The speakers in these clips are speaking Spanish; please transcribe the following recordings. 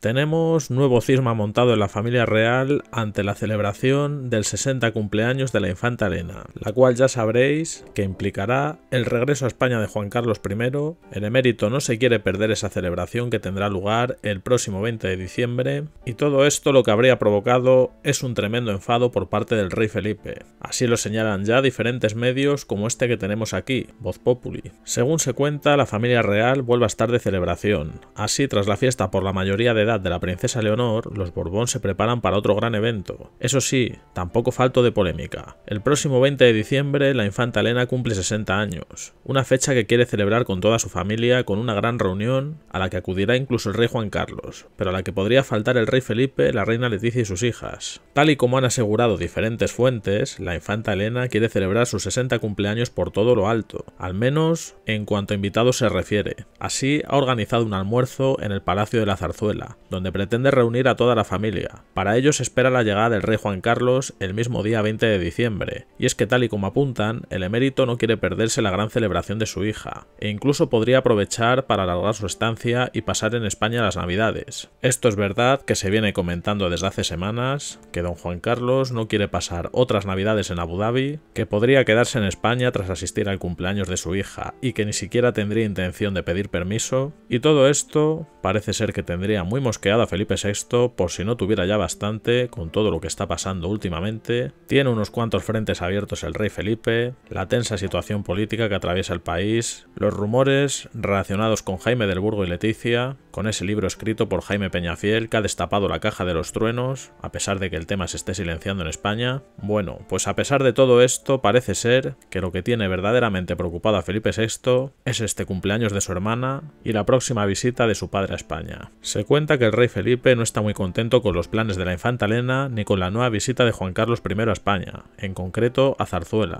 Tenemos nuevo cisma montado en la familia real ante la celebración del 60 cumpleaños de la infanta Elena, la cual ya sabréis que implicará el regreso a España de Juan Carlos I. El emérito no se quiere perder esa celebración que tendrá lugar el próximo 20 de diciembre, y todo esto lo que habría provocado es un tremendo enfado por parte del rey Felipe. Así lo señalan ya diferentes medios como este que tenemos aquí, Voz Populi. Según se cuenta, la familia real vuelve a estar de celebración. Así, tras la fiesta por la mayoría de de la princesa Leonor, los Borbón se preparan para otro gran evento. Eso sí, tampoco falto de polémica. El próximo 20 de diciembre, la infanta Elena cumple 60 años, una fecha que quiere celebrar con toda su familia con una gran reunión a la que acudirá incluso el rey Juan Carlos, pero a la que podría faltar el rey Felipe, la reina Leticia y sus hijas. Tal y como han asegurado diferentes fuentes, la infanta Elena quiere celebrar sus 60 cumpleaños por todo lo alto, al menos en cuanto a invitados se refiere. Así ha organizado un almuerzo en el Palacio de la Zarzuela, donde pretende reunir a toda la familia. Para ello se espera la llegada del rey Juan Carlos el mismo día 20 de diciembre, y es que tal y como apuntan, el emérito no quiere perderse la gran celebración de su hija, e incluso podría aprovechar para alargar su estancia y pasar en España las navidades. Esto es verdad que se viene comentando desde hace semanas, que don Juan Carlos no quiere pasar otras navidades en Abu Dhabi, que podría quedarse en España tras asistir al cumpleaños de su hija, y que ni siquiera tendría intención de pedir permiso, y todo esto parece ser que tendría muy a Felipe VI, por si no tuviera ya bastante con todo lo que está pasando últimamente. Tiene unos cuantos frentes abiertos el rey Felipe, la tensa situación política que atraviesa el país, los rumores relacionados con Jaime del Burgo y Leticia, con ese libro escrito por Jaime Peñafiel que ha destapado la caja de los truenos, a pesar de que el tema se esté silenciando en España. Bueno, pues a pesar de todo esto, parece ser que lo que tiene verdaderamente preocupado a Felipe VI es este cumpleaños de su hermana y la próxima visita de su padre a España. Se cuenta que el rey Felipe no está muy contento con los planes de la infanta Elena ni con la nueva visita de Juan Carlos I a España, en concreto a Zarzuela.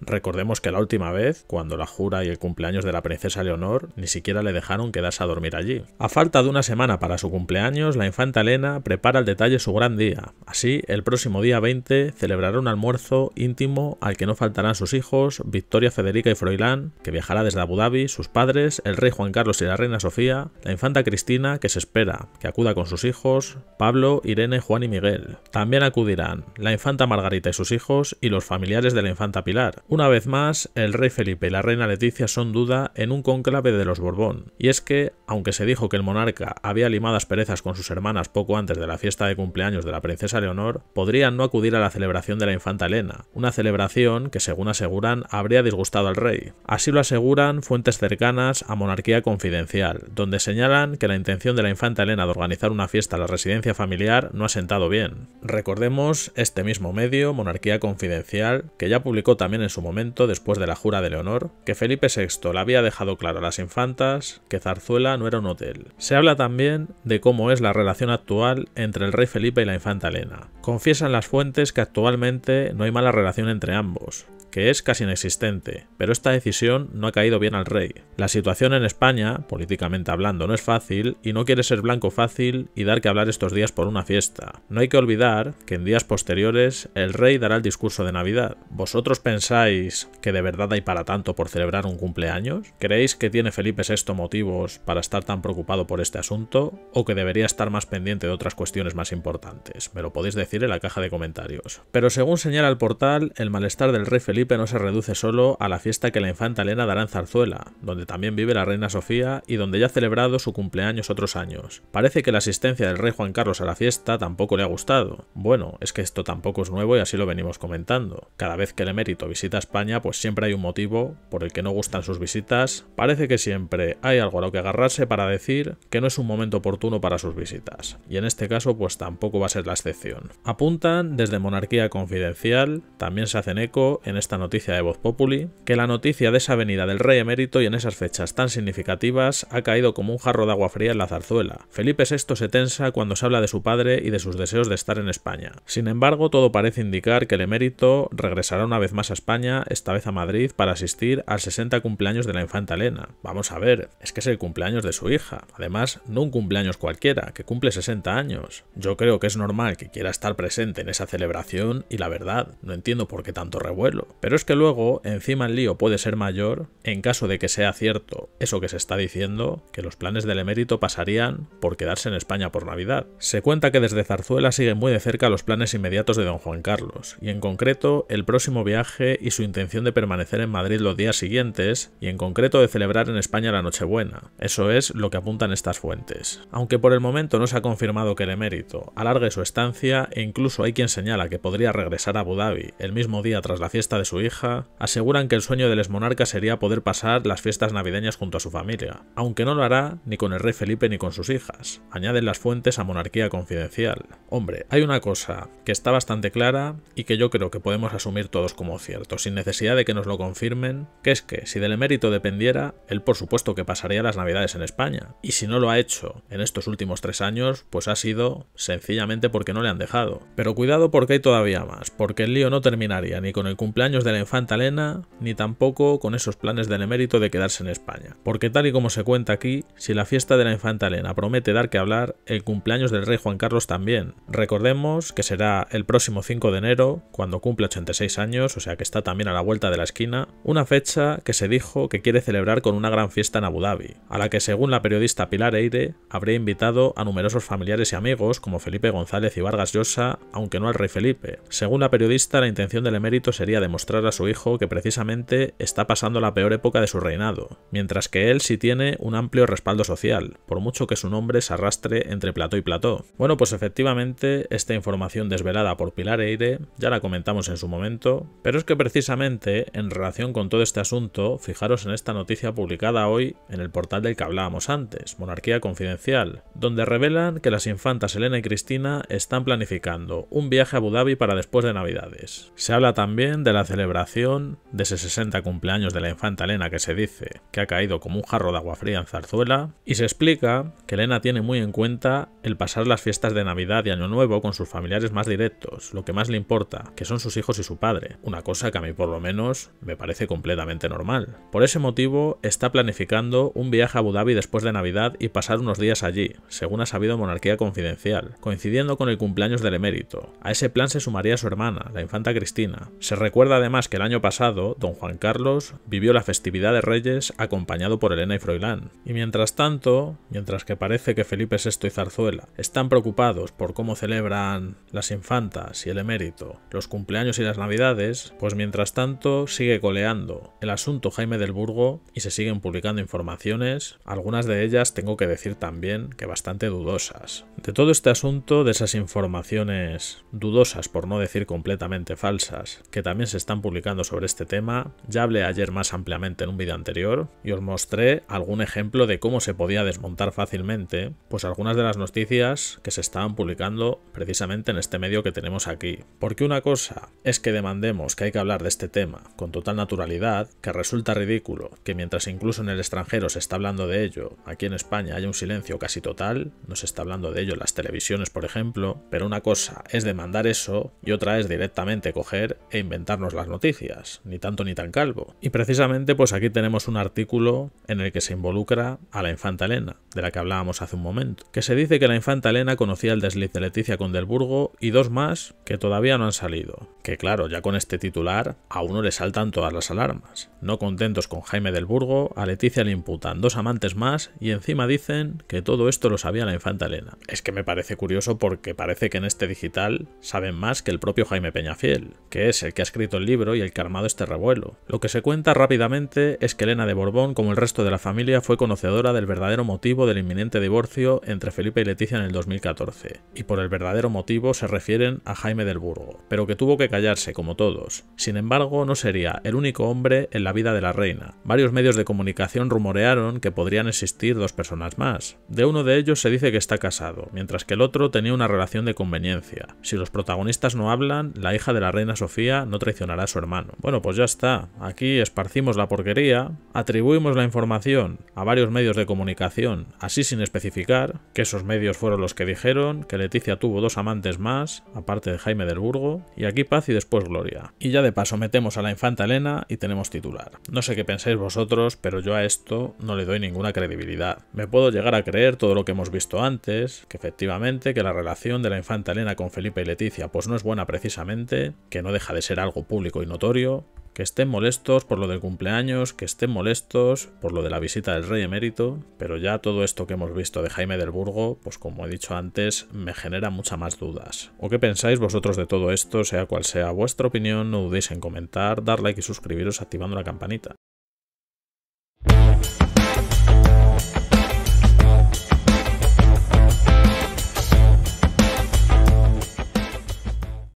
Recordemos que la última vez, cuando la jura y el cumpleaños de la princesa Leonor, ni siquiera le dejaron quedarse a dormir allí. A falta de una semana para su cumpleaños, la infanta Elena prepara al detalle su gran día. Así, el próximo día 20 celebrará un almuerzo íntimo al que no faltarán sus hijos, Victoria Federica y Froilán, que viajará desde Abu Dhabi, sus padres, el rey Juan Carlos y la reina Sofía, la infanta Cristina, que se espera, que acuda con sus hijos, Pablo, Irene, Juan y Miguel. También acudirán la infanta Margarita y sus hijos y los familiares de la infanta Pilar, una vez más, el rey Felipe y la reina Leticia son duda en un conclave de los Borbón, y es que, aunque se dijo que el monarca había limadas perezas con sus hermanas poco antes de la fiesta de cumpleaños de la princesa Leonor, podrían no acudir a la celebración de la infanta Elena, una celebración que, según aseguran, habría disgustado al rey. Así lo aseguran fuentes cercanas a Monarquía Confidencial, donde señalan que la intención de la infanta Elena de organizar una fiesta a la residencia familiar no ha sentado bien. Recordemos este mismo medio, Monarquía Confidencial, que ya publicó también en su momento después de la jura de Leonor que Felipe VI le había dejado claro a las infantas que Zarzuela no era un hotel. Se habla también de cómo es la relación actual entre el rey Felipe y la infanta Elena. Confiesan las fuentes que actualmente no hay mala relación entre ambos, es casi inexistente, pero esta decisión no ha caído bien al rey. La situación en España, políticamente hablando, no es fácil y no quiere ser blanco fácil y dar que hablar estos días por una fiesta. No hay que olvidar que en días posteriores el rey dará el discurso de Navidad. ¿Vosotros pensáis que de verdad hay para tanto por celebrar un cumpleaños? ¿Creéis que tiene Felipe VI motivos para estar tan preocupado por este asunto o que debería estar más pendiente de otras cuestiones más importantes? Me lo podéis decir en la caja de comentarios. Pero según señala el portal, el malestar del rey Felipe no se reduce solo a la fiesta que la infanta Elena dará en Zarzuela, donde también vive la reina Sofía y donde ya ha celebrado su cumpleaños otros años. Parece que la asistencia del rey Juan Carlos a la fiesta tampoco le ha gustado. Bueno, es que esto tampoco es nuevo y así lo venimos comentando. Cada vez que el emérito visita España, pues siempre hay un motivo por el que no gustan sus visitas. Parece que siempre hay algo a lo que agarrarse para decir que no es un momento oportuno para sus visitas. Y en este caso, pues tampoco va a ser la excepción. Apuntan desde Monarquía Confidencial, también se hacen eco en esta noticia de Voz Populi que la noticia de esa venida del rey emérito y en esas fechas tan significativas ha caído como un jarro de agua fría en la zarzuela. Felipe VI se tensa cuando se habla de su padre y de sus deseos de estar en España. Sin embargo, todo parece indicar que el emérito regresará una vez más a España, esta vez a Madrid, para asistir al 60 cumpleaños de la infanta Elena. Vamos a ver, es que es el cumpleaños de su hija. Además, no un cumpleaños cualquiera, que cumple 60 años. Yo creo que es normal que quiera estar presente en esa celebración y la verdad, no entiendo por qué tanto revuelo. Pero es que luego, encima el lío puede ser mayor, en caso de que sea cierto eso que se está diciendo, que los planes del emérito pasarían por quedarse en España por Navidad. Se cuenta que desde Zarzuela siguen muy de cerca los planes inmediatos de don Juan Carlos, y en concreto el próximo viaje y su intención de permanecer en Madrid los días siguientes, y en concreto de celebrar en España la Nochebuena. Eso es lo que apuntan estas fuentes. Aunque por el momento no se ha confirmado que el emérito alargue su estancia, e incluso hay quien señala que podría regresar a Abu Dhabi el mismo día tras la fiesta de su hija, aseguran que el sueño del exmonarca sería poder pasar las fiestas navideñas junto a su familia, aunque no lo hará ni con el rey Felipe ni con sus hijas, añaden las fuentes a Monarquía Confidencial. Hombre, hay una cosa que está bastante clara y que yo creo que podemos asumir todos como cierto, sin necesidad de que nos lo confirmen, que es que si del emérito dependiera, él por supuesto que pasaría las navidades en España, y si no lo ha hecho en estos últimos tres años, pues ha sido sencillamente porque no le han dejado. Pero cuidado porque hay todavía más, porque el lío no terminaría ni con el cumpleaños de la infanta Elena, ni tampoco con esos planes del emérito de quedarse en España. Porque tal y como se cuenta aquí, si la fiesta de la infanta Elena promete dar que hablar, el cumpleaños del rey Juan Carlos también. Recordemos que será el próximo 5 de enero, cuando cumple 86 años, o sea que está también a la vuelta de la esquina, una fecha que se dijo que quiere celebrar con una gran fiesta en Abu Dhabi, a la que según la periodista Pilar Eire, habría invitado a numerosos familiares y amigos como Felipe González y Vargas Llosa, aunque no al rey Felipe. Según la periodista, la intención del emérito sería demostrar a su hijo que precisamente está pasando la peor época de su reinado, mientras que él sí tiene un amplio respaldo social, por mucho que su nombre se arrastre entre plató y plató. Bueno, pues efectivamente, esta información desvelada por Pilar Eire ya la comentamos en su momento, pero es que precisamente en relación con todo este asunto, fijaros en esta noticia publicada hoy en el portal del que hablábamos antes, Monarquía Confidencial, donde revelan que las infantas Elena y Cristina están planificando un viaje a Abu Dhabi para después de Navidades. Se habla también de la celebración celebración de ese 60 cumpleaños de la infanta Elena que se dice que ha caído como un jarro de agua fría en Zarzuela, y se explica que Elena tiene muy en cuenta el pasar las fiestas de Navidad y Año Nuevo con sus familiares más directos, lo que más le importa, que son sus hijos y su padre, una cosa que a mí por lo menos me parece completamente normal. Por ese motivo está planificando un viaje a Abu Dhabi después de Navidad y pasar unos días allí, según ha sabido Monarquía Confidencial, coincidiendo con el cumpleaños del emérito. A ese plan se sumaría su hermana, la infanta Cristina. Se recuerda de más que el año pasado, don Juan Carlos vivió la festividad de Reyes acompañado por Elena y Froilán. Y mientras tanto, mientras que parece que Felipe VI y Zarzuela están preocupados por cómo celebran las infantas y el emérito, los cumpleaños y las navidades, pues mientras tanto sigue coleando el asunto Jaime del Burgo y se siguen publicando informaciones, algunas de ellas tengo que decir también que bastante dudosas. De todo este asunto, de esas informaciones dudosas por no decir completamente falsas, que también se están publicando sobre este tema, ya hablé ayer más ampliamente en un vídeo anterior y os mostré algún ejemplo de cómo se podía desmontar fácilmente, pues algunas de las noticias que se estaban publicando precisamente en este medio que tenemos aquí. Porque una cosa es que demandemos que hay que hablar de este tema con total naturalidad, que resulta ridículo que mientras incluso en el extranjero se está hablando de ello, aquí en España hay un silencio casi total, no se está hablando de ello en las televisiones por ejemplo, pero una cosa es demandar eso y otra es directamente coger e inventarnos las noticias, ni tanto ni tan calvo. Y precisamente pues aquí tenemos un artículo en el que se involucra a la infanta Elena, de la que hablábamos hace un momento, que se dice que la infanta Elena conocía el desliz de Leticia Condelburgo y dos más que todavía no han salido. Que claro, ya con este titular a uno le saltan todas las alarmas. No contentos con Jaime del Burgo, a Leticia le imputan dos amantes más y encima dicen que todo esto lo sabía la infanta Elena. Es que me parece curioso porque parece que en este digital saben más que el propio Jaime Peñafiel, que es el que ha escrito el libro y el que armado este revuelo. Lo que se cuenta rápidamente es que Elena de Borbón, como el resto de la familia, fue conocedora del verdadero motivo del inminente divorcio entre Felipe y Leticia en el 2014, y por el verdadero motivo se refieren a Jaime del Burgo, pero que tuvo que callarse, como todos. Sin embargo, no sería el único hombre en la vida de la reina. Varios medios de comunicación rumorearon que podrían existir dos personas más. De uno de ellos se dice que está casado, mientras que el otro tenía una relación de conveniencia. Si los protagonistas no hablan, la hija de la reina Sofía no traicionará a su hermano. Bueno, pues ya está. Aquí esparcimos la porquería, atribuimos la información a varios medios de comunicación, así sin especificar, que esos medios fueron los que dijeron que Leticia tuvo dos amantes más, aparte de Jaime del Burgo, y aquí paz y después gloria. Y ya de paso metemos a la infanta Elena y tenemos titular. No sé qué pensáis vosotros, pero yo a esto no le doy ninguna credibilidad. Me puedo llegar a creer todo lo que hemos visto antes, que efectivamente que la relación de la infanta Elena con Felipe y Leticia pues no es buena precisamente, que no deja de ser algo público y notorio, que estén molestos por lo del cumpleaños, que estén molestos por lo de la visita del rey emérito, pero ya todo esto que hemos visto de Jaime del Burgo, pues como he dicho antes, me genera muchas más dudas. ¿O qué pensáis vosotros de todo esto? Sea cual sea vuestra opinión, no dudéis en comentar, dar like y suscribiros activando la campanita.